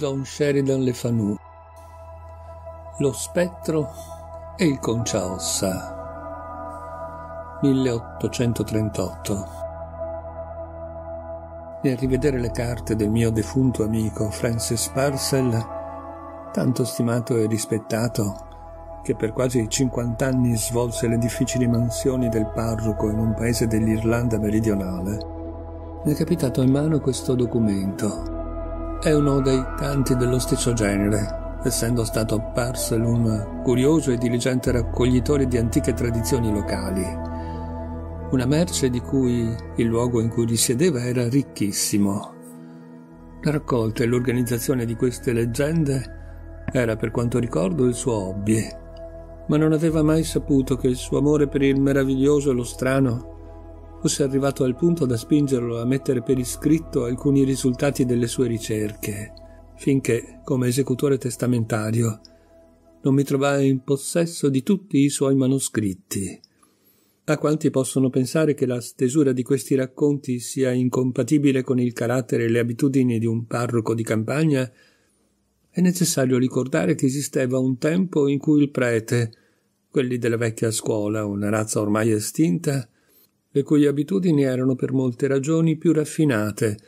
John Sheridan Le Fanu Lo spettro e il conciaossa 1838 Nel rivedere le carte del mio defunto amico Francis Parcell, tanto stimato e rispettato, che per quasi 50 anni svolse le difficili mansioni del parroco in un paese dell'Irlanda meridionale, mi è capitato in mano questo documento, è uno dei tanti dello stesso genere, essendo stato Parcel un curioso e diligente raccoglitore di antiche tradizioni locali. Una merce di cui il luogo in cui risiedeva era ricchissimo. La raccolta e l'organizzazione di queste leggende era per quanto ricordo il suo hobby, ma non aveva mai saputo che il suo amore per il meraviglioso e lo strano fosse arrivato al punto da spingerlo a mettere per iscritto alcuni risultati delle sue ricerche, finché, come esecutore testamentario, non mi trovai in possesso di tutti i suoi manoscritti. A quanti possono pensare che la stesura di questi racconti sia incompatibile con il carattere e le abitudini di un parroco di campagna, è necessario ricordare che esisteva un tempo in cui il prete, quelli della vecchia scuola, una razza ormai estinta, le cui abitudini erano per molte ragioni più raffinate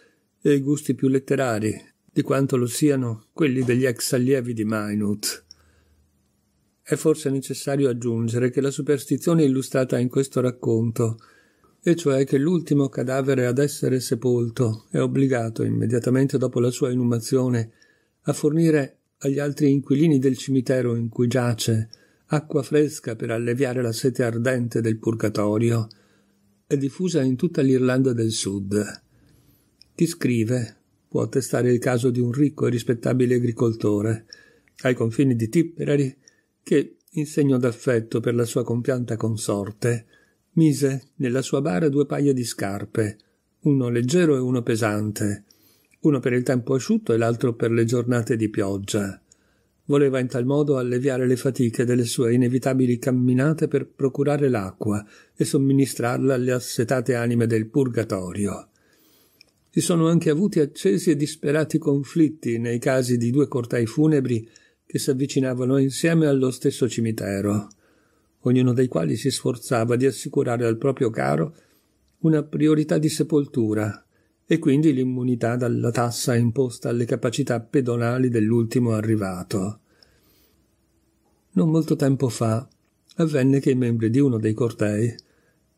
e i gusti più letterari di quanto lo siano quelli degli ex allievi di Minut. È forse necessario aggiungere che la superstizione illustrata in questo racconto, e cioè che l'ultimo cadavere ad essere sepolto è obbligato immediatamente dopo la sua inumazione a fornire agli altri inquilini del cimitero in cui giace acqua fresca per alleviare la sete ardente del purgatorio, è diffusa in tutta l'Irlanda del Sud. Chi scrive può attestare il caso di un ricco e rispettabile agricoltore, ai confini di Tipperary, che, in segno d'affetto per la sua compianta consorte, mise nella sua bara due paia di scarpe, uno leggero e uno pesante, uno per il tempo asciutto e l'altro per le giornate di pioggia. Voleva in tal modo alleviare le fatiche delle sue inevitabili camminate per procurare l'acqua e somministrarla alle assetate anime del purgatorio. Si sono anche avuti accesi e disperati conflitti nei casi di due cortei funebri che si avvicinavano insieme allo stesso cimitero, ognuno dei quali si sforzava di assicurare al proprio caro una priorità di sepoltura, e quindi l'immunità dalla tassa imposta alle capacità pedonali dell'ultimo arrivato. Non molto tempo fa avvenne che i membri di uno dei cortei,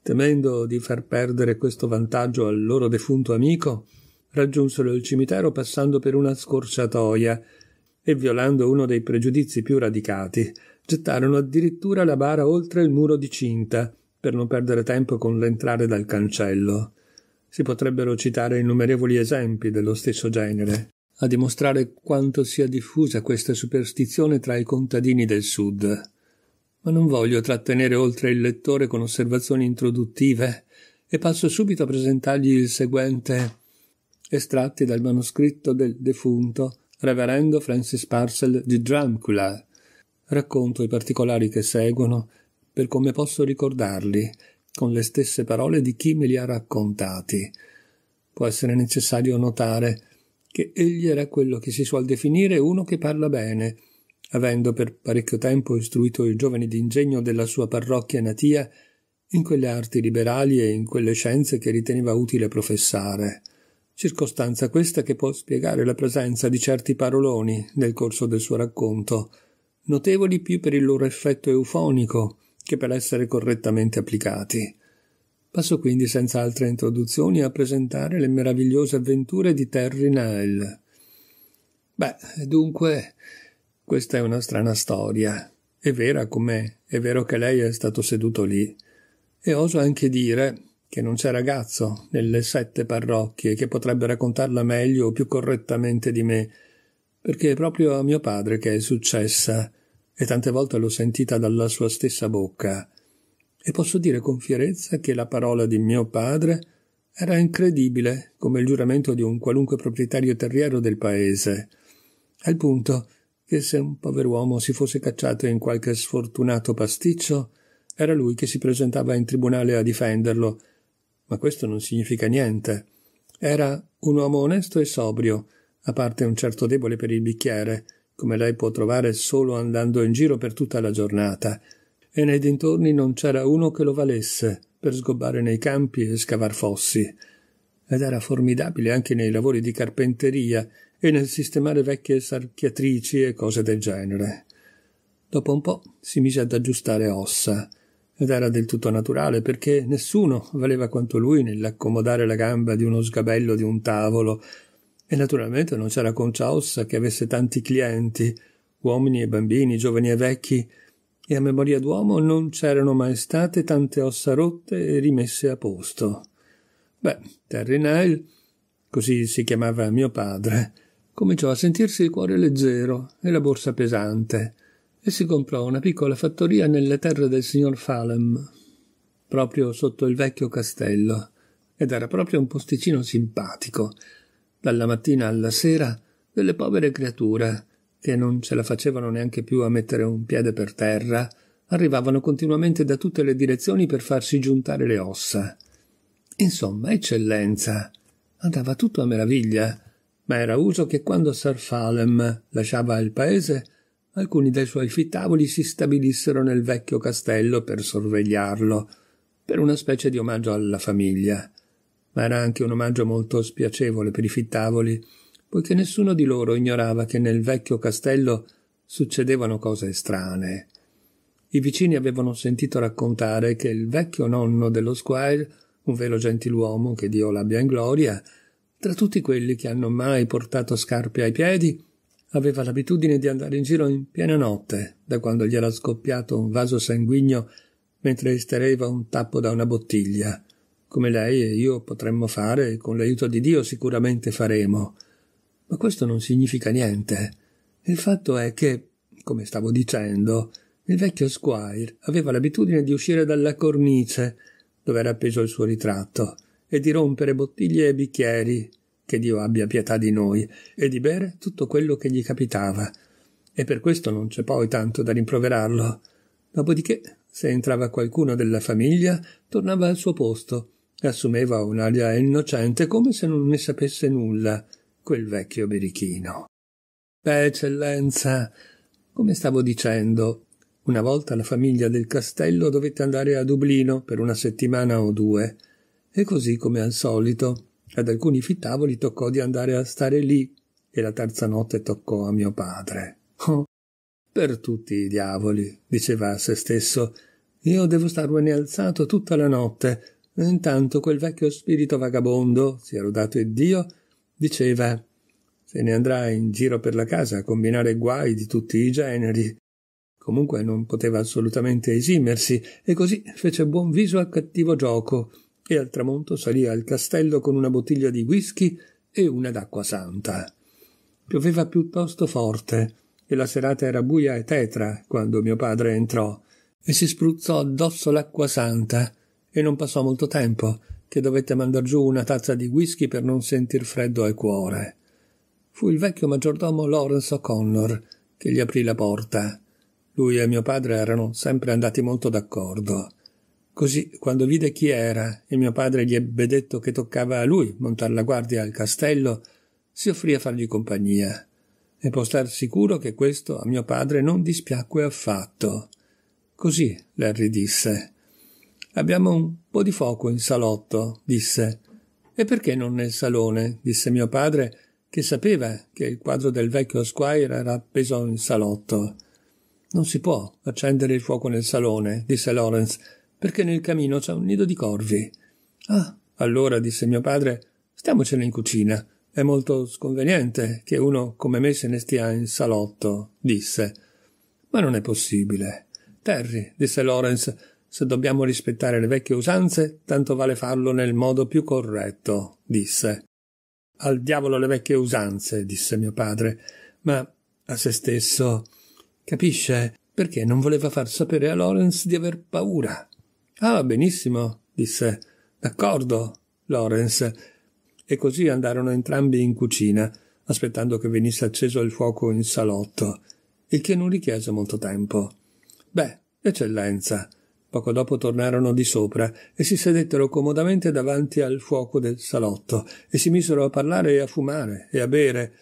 temendo di far perdere questo vantaggio al loro defunto amico, raggiunsero il cimitero passando per una scorciatoia e violando uno dei pregiudizi più radicati, gettarono addirittura la bara oltre il muro di cinta per non perdere tempo con l'entrare dal cancello. Si potrebbero citare innumerevoli esempi dello stesso genere, a dimostrare quanto sia diffusa questa superstizione tra i contadini del Sud. Ma non voglio trattenere oltre il lettore con osservazioni introduttive e passo subito a presentargli il seguente estratti dal manoscritto del defunto Reverendo Francis Parcel di Drumcula. Racconto i particolari che seguono per come posso ricordarli con le stesse parole di chi me li ha raccontati. Può essere necessario notare che egli era quello che si suol definire uno che parla bene, avendo per parecchio tempo istruito i giovani d'ingegno della sua parrocchia natia in quelle arti liberali e in quelle scienze che riteneva utile professare. Circostanza questa che può spiegare la presenza di certi paroloni nel corso del suo racconto, notevoli più per il loro effetto eufonico che per essere correttamente applicati. Passo quindi senza altre introduzioni a presentare le meravigliose avventure di Terry Nile. Beh, dunque, questa è una strana storia. È vera com'è, è vero che lei è stato seduto lì. E oso anche dire che non c'è ragazzo nelle sette parrocchie che potrebbe raccontarla meglio o più correttamente di me, perché è proprio a mio padre che è successa e tante volte l'ho sentita dalla sua stessa bocca, e posso dire con fierezza che la parola di mio padre era incredibile come il giuramento di un qualunque proprietario terriero del paese, al punto che se un pover'uomo si fosse cacciato in qualche sfortunato pasticcio, era lui che si presentava in tribunale a difenderlo, ma questo non significa niente. Era un uomo onesto e sobrio, a parte un certo debole per il bicchiere, come lei può trovare solo andando in giro per tutta la giornata, e nei dintorni non c'era uno che lo valesse per sgobbare nei campi e scavar fossi, ed era formidabile anche nei lavori di carpenteria e nel sistemare vecchie sarchiatrici e cose del genere. Dopo un po' si mise ad aggiustare ossa, ed era del tutto naturale perché nessuno valeva quanto lui nell'accomodare la gamba di uno sgabello di un tavolo e naturalmente non c'era Conciauzza che avesse tanti clienti, uomini e bambini, giovani e vecchi, e a memoria d'uomo non c'erano mai state tante ossa rotte e rimesse a posto. Beh, Terry Nile, così si chiamava mio padre, cominciò a sentirsi il cuore leggero e la borsa pesante, e si comprò una piccola fattoria nelle terre del signor Falem, proprio sotto il vecchio castello, ed era proprio un posticino simpatico, dalla mattina alla sera, delle povere creature che non ce la facevano neanche più a mettere un piede per terra, arrivavano continuamente da tutte le direzioni per farsi giuntare le ossa. Insomma, eccellenza. Andava tutto a meraviglia, ma era uso che quando Sir Falem lasciava il paese, alcuni dei suoi fittavoli si stabilissero nel vecchio castello per sorvegliarlo, per una specie di omaggio alla famiglia ma era anche un omaggio molto spiacevole per i fittavoli, poiché nessuno di loro ignorava che nel vecchio castello succedevano cose strane. I vicini avevano sentito raccontare che il vecchio nonno dello squire, un vero gentiluomo che Dio l'abbia in gloria, tra tutti quelli che hanno mai portato scarpe ai piedi, aveva l'abitudine di andare in giro in piena notte, da quando gli era scoppiato un vaso sanguigno mentre estereva un tappo da una bottiglia come lei e io potremmo fare e con l'aiuto di Dio sicuramente faremo. Ma questo non significa niente. Il fatto è che, come stavo dicendo, il vecchio Squire aveva l'abitudine di uscire dalla cornice, dove era appeso il suo ritratto, e di rompere bottiglie e bicchieri, che Dio abbia pietà di noi, e di bere tutto quello che gli capitava. E per questo non c'è poi tanto da rimproverarlo. Dopodiché, se entrava qualcuno della famiglia, tornava al suo posto che assumeva un'aria innocente come se non ne sapesse nulla quel vecchio birichino. Beh, eccellenza, come stavo dicendo, una volta la famiglia del castello dovette andare a Dublino per una settimana o due, e così come al solito ad alcuni fittavoli toccò di andare a stare lì, e la terza notte toccò a mio padre. Oh, per tutti i diavoli, diceva a se stesso, io devo starmene alzato tutta la notte, Intanto quel vecchio spirito vagabondo, sia rodato e Dio, diceva se ne andrà in giro per la casa a combinare guai di tutti i generi. Comunque non poteva assolutamente esimersi, e così fece buon viso al cattivo gioco, e al tramonto salì al castello con una bottiglia di whisky e una d'acqua santa. Pioveva piuttosto forte, e la serata era buia e tetra quando mio padre entrò, e si spruzzò addosso l'acqua santa, e non passò molto tempo che dovette mandar giù una tazza di whisky per non sentir freddo al cuore. Fu il vecchio maggiordomo Lawrence O'Connor che gli aprì la porta. Lui e mio padre erano sempre andati molto d'accordo. Così, quando vide chi era e mio padre gli ebbe detto che toccava a lui montar la guardia al castello, si offrì a fargli compagnia. E può star sicuro che questo a mio padre non dispiacque affatto. Così Larry disse. Abbiamo un po' di fuoco in salotto, disse. E perché non nel salone? disse mio padre, che sapeva che il quadro del vecchio Squire era appeso in salotto. Non si può accendere il fuoco nel salone, disse Lawrence, perché nel camino c'è un nido di corvi. Ah, allora, disse mio padre, stiamocene in cucina. È molto sconveniente che uno come me se ne stia in salotto, disse. Ma non è possibile. Terry, disse Lawrence, se dobbiamo rispettare le vecchie usanze, tanto vale farlo nel modo più corretto, disse. Al diavolo le vecchie usanze, disse mio padre, ma a se stesso. Capisce? Perché non voleva far sapere a Lorenz di aver paura. Ah, benissimo, disse. D'accordo, Lorenz. E così andarono entrambi in cucina, aspettando che venisse acceso il fuoco in salotto, il che non richiese molto tempo. Beh, eccellenza, Poco dopo tornarono di sopra e si sedettero comodamente davanti al fuoco del salotto e si misero a parlare e a fumare e a bere.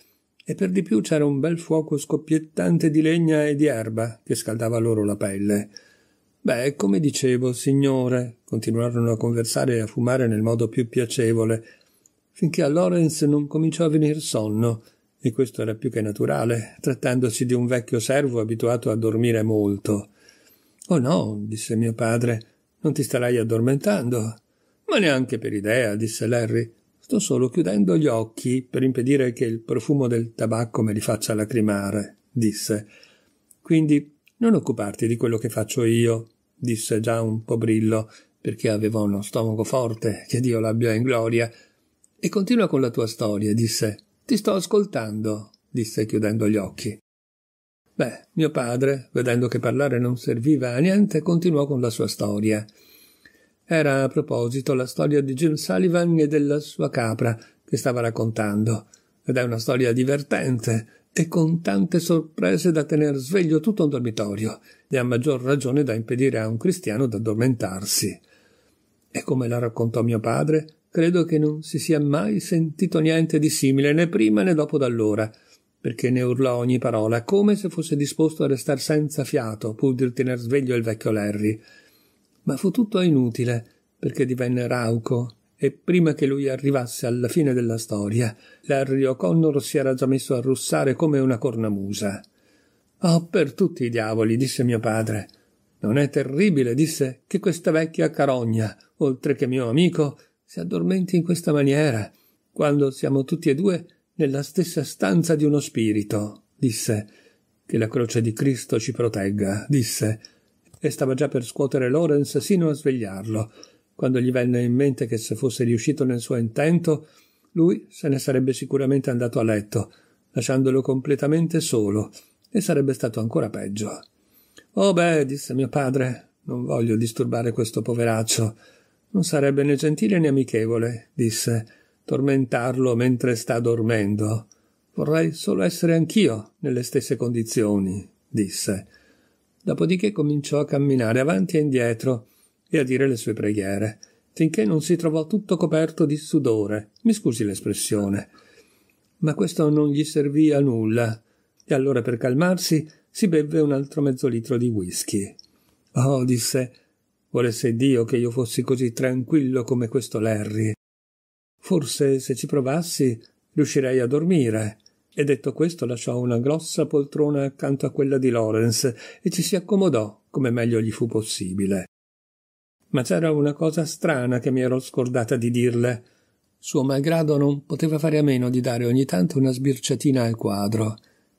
E per di più c'era un bel fuoco scoppiettante di legna e di erba che scaldava loro la pelle. Beh, come dicevo, signore, continuarono a conversare e a fumare nel modo più piacevole, finché a Lorenz non cominciò a venir sonno, e questo era più che naturale, trattandosi di un vecchio servo abituato a dormire molto. Oh no, disse mio padre, non ti starai addormentando. Ma neanche per idea, disse Larry. Sto solo chiudendo gli occhi per impedire che il profumo del tabacco me li faccia lacrimare, disse. Quindi non occuparti di quello che faccio io, disse già un po' brillo, perché aveva uno stomaco forte, che Dio l'abbia in gloria. E continua con la tua storia, disse. Ti sto ascoltando, disse chiudendo gli occhi. Beh, mio padre, vedendo che parlare non serviva a niente, continuò con la sua storia. Era a proposito la storia di Jim Sullivan e della sua capra che stava raccontando, ed è una storia divertente e con tante sorprese da tener sveglio tutto un dormitorio, e a maggior ragione da impedire a un cristiano d'addormentarsi. E come la raccontò mio padre, credo che non si sia mai sentito niente di simile né prima né dopo d'allora, perché ne urlò ogni parola, come se fosse disposto a restare senza fiato pur di tener sveglio il vecchio Larry. Ma fu tutto inutile, perché divenne rauco, e prima che lui arrivasse alla fine della storia, Larry O'Connor si era già messo a russare come una cornamusa. Oh, per tutti i diavoli, disse mio padre. Non è terribile, disse, che questa vecchia carogna, oltre che mio amico, si addormenti in questa maniera, quando siamo tutti e due nella stessa stanza di uno spirito, disse. Che la croce di Cristo ci protegga, disse. E stava già per scuotere Lorenz sino a svegliarlo, quando gli venne in mente che se fosse riuscito nel suo intento, lui se ne sarebbe sicuramente andato a letto, lasciandolo completamente solo, e sarebbe stato ancora peggio. Oh beh, disse mio padre, non voglio disturbare questo poveraccio. Non sarebbe né gentile né amichevole, disse tormentarlo mentre sta dormendo. Vorrei solo essere anch'io nelle stesse condizioni, disse. Dopodiché cominciò a camminare avanti e indietro e a dire le sue preghiere, finché non si trovò tutto coperto di sudore, mi scusi l'espressione. Ma questo non gli servì a nulla, e allora per calmarsi si bevve un altro mezzo litro di whisky. Oh, disse, volesse Dio che io fossi così tranquillo come questo Larry. Forse se ci provassi riuscirei a dormire. E detto questo lasciò una grossa poltrona accanto a quella di Lawrence e ci si accomodò come meglio gli fu possibile. Ma c'era una cosa strana che mi ero scordata di dirle. Suo malgrado non poteva fare a meno di dare ogni tanto una sbirciatina al quadro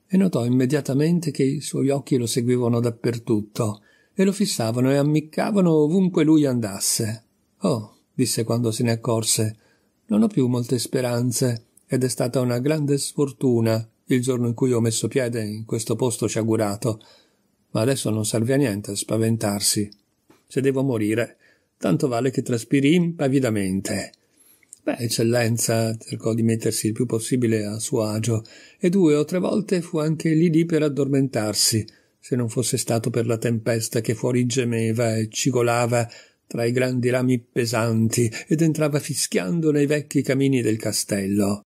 e notò immediatamente che i suoi occhi lo seguivano dappertutto e lo fissavano e ammiccavano ovunque lui andasse. Oh, disse quando se ne accorse, non ho più molte speranze ed è stata una grande sfortuna il giorno in cui ho messo piede in questo posto sciagurato. Ma adesso non serve a niente spaventarsi. Se devo morire, tanto vale che traspiri impavidamente. Beh, eccellenza, cercò di mettersi il più possibile a suo agio, e due o tre volte fu anche lì lì per addormentarsi, se non fosse stato per la tempesta che fuori gemeva e cigolava tra i grandi rami pesanti ed entrava fischiando nei vecchi camini del castello.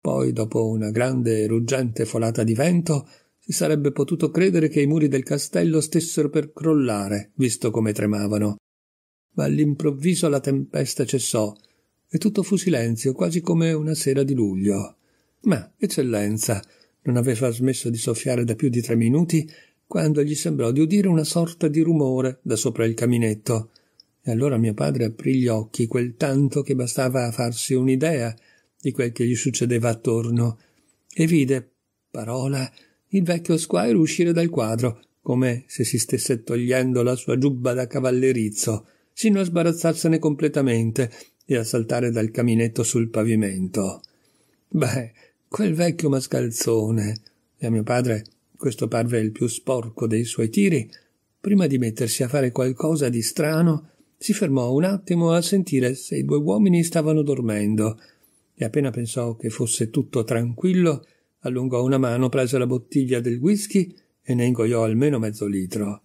Poi, dopo una grande e ruggente folata di vento, si sarebbe potuto credere che i muri del castello stessero per crollare, visto come tremavano. Ma all'improvviso la tempesta cessò e tutto fu silenzio, quasi come una sera di luglio. Ma, eccellenza, non aveva smesso di soffiare da più di tre minuti quando gli sembrò di udire una sorta di rumore da sopra il caminetto e allora mio padre aprì gli occhi quel tanto che bastava a farsi un'idea di quel che gli succedeva attorno, e vide, parola, il vecchio squire uscire dal quadro, come se si stesse togliendo la sua giubba da cavallerizzo, sino a sbarazzarsene completamente e a saltare dal caminetto sul pavimento. Beh, quel vecchio mascalzone. E a mio padre questo parve il più sporco dei suoi tiri, prima di mettersi a fare qualcosa di strano, si fermò un attimo a sentire se i due uomini stavano dormendo e appena pensò che fosse tutto tranquillo, allungò una mano, prese la bottiglia del whisky e ne ingoiò almeno mezzo litro.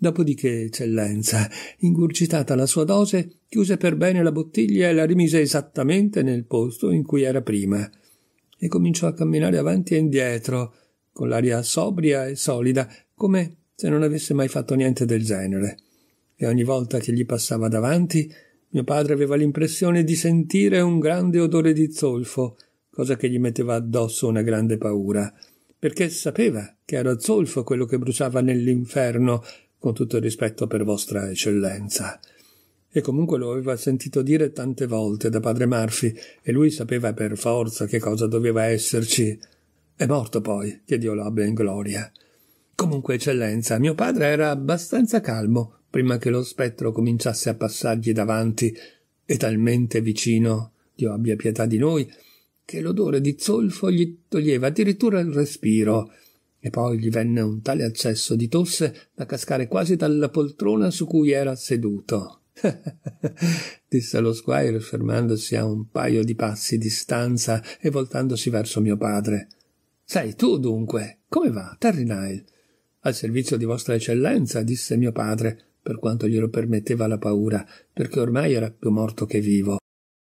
Dopodiché, eccellenza, ingurgitata la sua dose, chiuse per bene la bottiglia e la rimise esattamente nel posto in cui era prima, e cominciò a camminare avanti e indietro, con l'aria sobria e solida, come se non avesse mai fatto niente del genere e ogni volta che gli passava davanti mio padre aveva l'impressione di sentire un grande odore di zolfo, cosa che gli metteva addosso una grande paura, perché sapeva che era zolfo quello che bruciava nell'inferno, con tutto il rispetto per vostra eccellenza. E comunque lo aveva sentito dire tante volte da padre Murphy, e lui sapeva per forza che cosa doveva esserci. È morto poi, che Dio lo abbia in gloria. Comunque, eccellenza, mio padre era abbastanza calmo, prima che lo spettro cominciasse a passargli davanti e talmente vicino, Dio abbia pietà di noi, che l'odore di zolfo gli toglieva addirittura il respiro, e poi gli venne un tale accesso di tosse da cascare quasi dalla poltrona su cui era seduto. disse lo squire fermandosi a un paio di passi di stanza e voltandosi verso mio padre. Sei tu dunque? Come va, Terry Nile? Al servizio di vostra eccellenza, disse mio padre per quanto glielo permetteva la paura, perché ormai era più morto che vivo.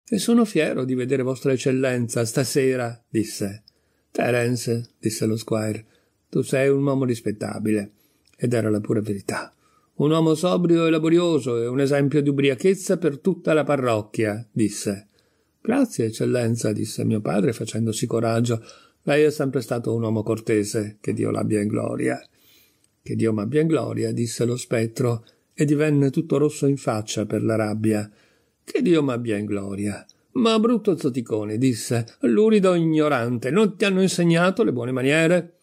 E sono fiero di vedere Vostra Eccellenza stasera, disse. Terence, disse lo squire, tu sei un uomo rispettabile. Ed era la pura verità. Un uomo sobrio e laborioso e un esempio di ubriachezza per tutta la parrocchia, disse. Grazie, eccellenza, disse mio padre facendosi coraggio. Lei è sempre stato un uomo cortese, che Dio l'abbia in gloria. Che Dio m'abbia in gloria, disse lo spettro, e divenne tutto rosso in faccia per la rabbia. Che Dio m'abbia in gloria. Ma brutto zoticone, disse, lurido ignorante, non ti hanno insegnato le buone maniere?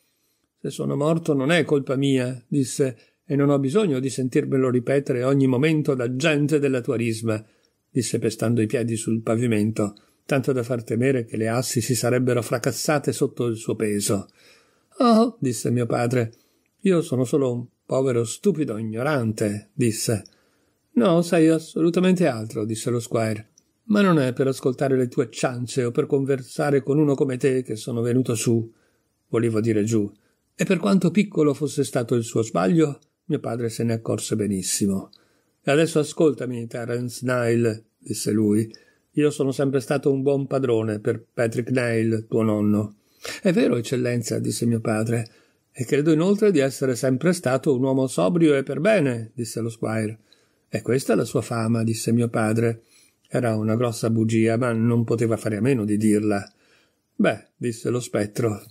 Se sono morto non è colpa mia, disse, e non ho bisogno di sentirmelo ripetere ogni momento da gente della tua risma, disse pestando i piedi sul pavimento, tanto da far temere che le assi si sarebbero fracassate sotto il suo peso. Oh, disse mio padre, io sono solo un Povero stupido ignorante, disse. No, sai assolutamente altro, disse lo squire. Ma non è per ascoltare le tue ciance o per conversare con uno come te che sono venuto su. Volevo dire giù. E per quanto piccolo fosse stato il suo sbaglio, mio padre se ne accorse benissimo. E adesso ascoltami, Terence Nile, disse lui. Io sono sempre stato un buon padrone per Patrick Nile, tuo nonno. È vero, eccellenza, disse mio padre e credo inoltre di essere sempre stato un uomo sobrio e per bene, disse lo squire. E questa è la sua fama, disse mio padre. Era una grossa bugia, ma non poteva fare a meno di dirla. Beh, disse lo spettro,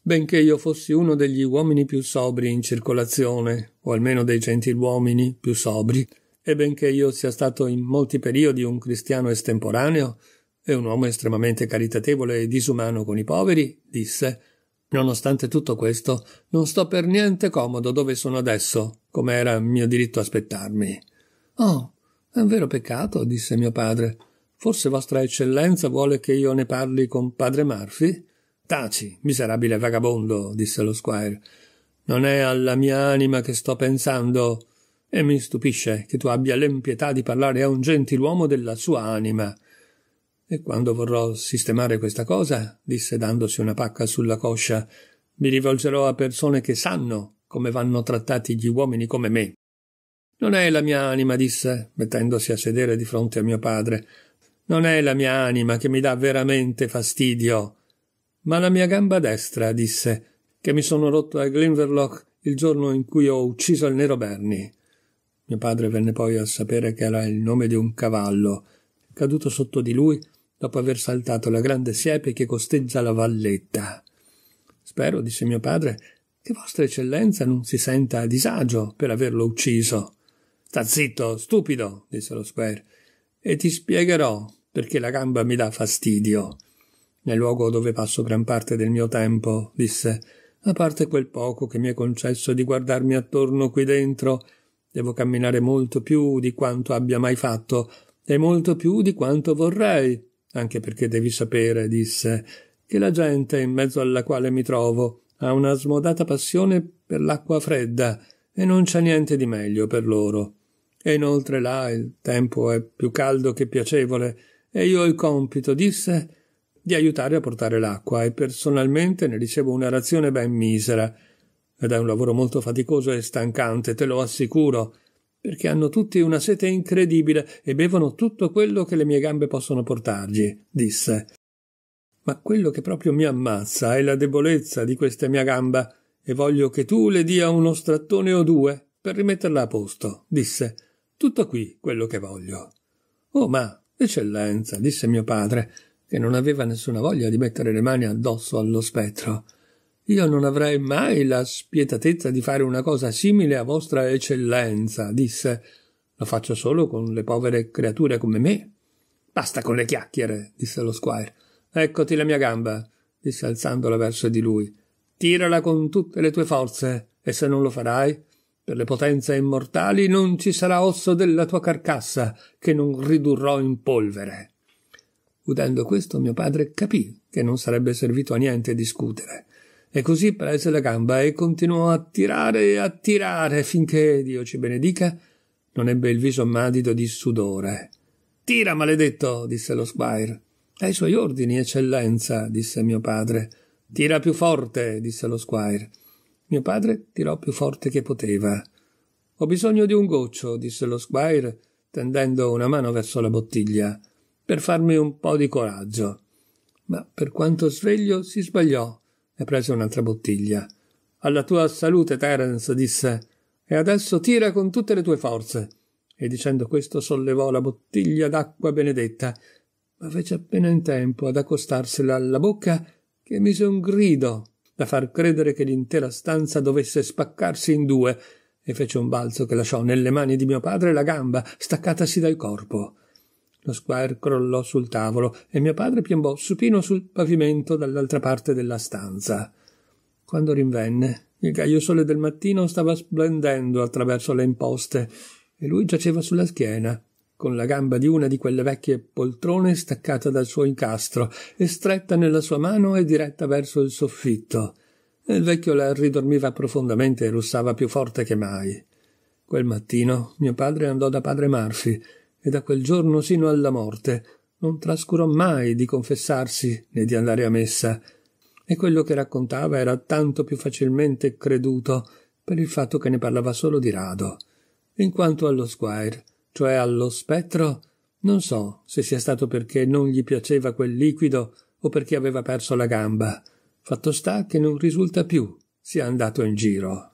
benché io fossi uno degli uomini più sobri in circolazione, o almeno dei gentiluomini più sobri, e benché io sia stato in molti periodi un cristiano estemporaneo e un uomo estremamente caritatevole e disumano con i poveri, disse, Nonostante tutto questo, non sto per niente comodo dove sono adesso, come era mio diritto aspettarmi. Oh, è un vero peccato, disse mio padre. Forse Vostra Eccellenza vuole che io ne parli con padre Murphy? Taci, miserabile vagabondo, disse lo squire. Non è alla mia anima che sto pensando, e mi stupisce che tu abbia l'empietà di parlare a un gentiluomo della sua anima. E quando vorrò sistemare questa cosa, disse dandosi una pacca sulla coscia, mi rivolgerò a persone che sanno come vanno trattati gli uomini come me. Non è la mia anima, disse, mettendosi a sedere di fronte a mio padre. Non è la mia anima che mi dà veramente fastidio, ma la mia gamba destra, disse, che mi sono rotto a Glenverloch il giorno in cui ho ucciso il nero Berni. Mio padre venne poi a sapere che era il nome di un cavallo, caduto sotto di lui dopo aver saltato la grande siepe che costeggia la valletta. Spero, disse mio padre, che Vostra Eccellenza non si senta a disagio per averlo ucciso. Sta zitto, stupido, disse lo Square, e ti spiegherò perché la gamba mi dà fastidio. Nel luogo dove passo gran parte del mio tempo, disse, a parte quel poco che mi è concesso di guardarmi attorno qui dentro, devo camminare molto più di quanto abbia mai fatto e molto più di quanto vorrei anche perché devi sapere, disse, che la gente in mezzo alla quale mi trovo ha una smodata passione per l'acqua fredda e non c'è niente di meglio per loro. E inoltre là il tempo è più caldo che piacevole e io ho il compito, disse, di aiutare a portare l'acqua e personalmente ne ricevo una razione ben misera. Ed è un lavoro molto faticoso e stancante, te lo assicuro perché hanno tutti una sete incredibile e bevono tutto quello che le mie gambe possono portargli, disse. Ma quello che proprio mi ammazza è la debolezza di questa mia gamba, e voglio che tu le dia uno strattone o due per rimetterla a posto, disse. Tutto qui quello che voglio. Oh, ma, eccellenza, disse mio padre, che non aveva nessuna voglia di mettere le mani addosso allo spettro. Io non avrei mai la spietatezza di fare una cosa simile a vostra eccellenza, disse. Lo faccio solo con le povere creature come me. Basta con le chiacchiere, disse lo squire. Eccoti la mia gamba, disse alzandola verso di lui. Tirala con tutte le tue forze, e se non lo farai, per le potenze immortali non ci sarà osso della tua carcassa che non ridurrò in polvere. Udendo questo, mio padre capì che non sarebbe servito a niente discutere. E così prese la gamba e continuò a tirare e a tirare finché, Dio ci benedica, non ebbe il viso madido di sudore. Tira, maledetto, disse lo squire. Ai suoi ordini, eccellenza, disse mio padre. Tira più forte, disse lo squire. Mio padre tirò più forte che poteva. Ho bisogno di un goccio, disse lo squire, tendendo una mano verso la bottiglia, per farmi un po di coraggio. Ma per quanto sveglio si sbagliò e prese un'altra bottiglia. Alla tua salute, Terence, disse, e adesso tira con tutte le tue forze. E dicendo questo sollevò la bottiglia d'acqua benedetta, ma fece appena in tempo ad accostarsela alla bocca che mise un grido da far credere che l'intera stanza dovesse spaccarsi in due, e fece un balzo che lasciò nelle mani di mio padre la gamba staccatasi dal corpo. Lo squire crollò sul tavolo e mio padre piombò supino sul pavimento dall'altra parte della stanza. Quando rinvenne, il gaio sole del mattino stava splendendo attraverso le imposte e lui giaceva sulla schiena, con la gamba di una di quelle vecchie poltrone staccata dal suo incastro e stretta nella sua mano e diretta verso il soffitto. Il vecchio Larry dormiva profondamente e russava più forte che mai. Quel mattino mio padre andò da padre Murphy e da quel giorno sino alla morte non trascurò mai di confessarsi né di andare a messa, e quello che raccontava era tanto più facilmente creduto per il fatto che ne parlava solo di rado. In quanto allo squire, cioè allo spettro, non so se sia stato perché non gli piaceva quel liquido o perché aveva perso la gamba. Fatto sta che non risulta più sia andato in giro.